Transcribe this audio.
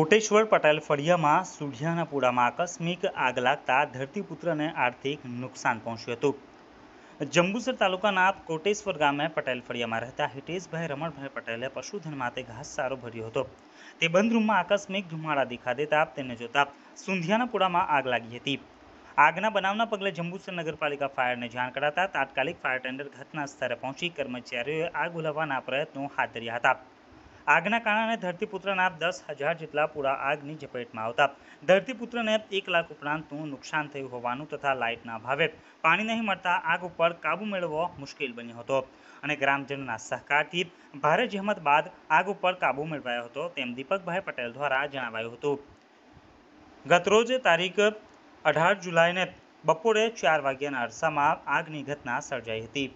કોટેશ્વર પટેલ ફળિયામાં સુઢિયાના પૂડામાં આકસ્મિક આગ લાગતા ધરતીપુત્રને આર્થિક નુકસાન પહોંચ્યું હતું જંબુસર તાલુકાના કોટેશ્વર ગામે પટેલ ફળિયામાં રહેતા હિટેશભાઈ રમણભાઈ પટેલે પશુધન માટે ઘાસચારો ભર્યો હતો તે બંધ રૂમમાં આકસ્મિક ધુમાડા દેખા દેતા તેને જોતા સુંધિયાના પૂડામાં આગ લાગી હતી આગના બનાવના પગલે જંબુસર નગરપાલિકા ફાયરને જાણ કરાતા તાત્કાલિક ફાયર ટેન્ડર ઘટના સ્થળે પહોંચી કર્મચારીઓએ આગ ઓલવવાના પ્રયત્નો હાથ ધર્યા હતા આગના કારણે ધરતીપુત્રના દસ હજાર જેટલા પૂરા આગની ઝપેટમાં આવતા ધરતીપુત્રને એક લાખ ઉપરાંતનું નુકસાન થયું હોવાનું તથા લાઇટના અભાવે પાણી નહીં મળતા આગ ઉપર કાબુ મેળવવો મુશ્કેલ બન્યો હતો અને ગ્રામજનોના સહકારથી ભારે જહેમત બાદ આગ ઉપર કાબુ મેળવાયો હતો તેમ દીપકભાઈ પટેલ દ્વારા જણાવાયું હતું ગતરોજ તારીખ અઢાર જુલાઈને બપોરે ચાર વાગ્યાના અરસામાં આગની ઘટના સર્જાઈ હતી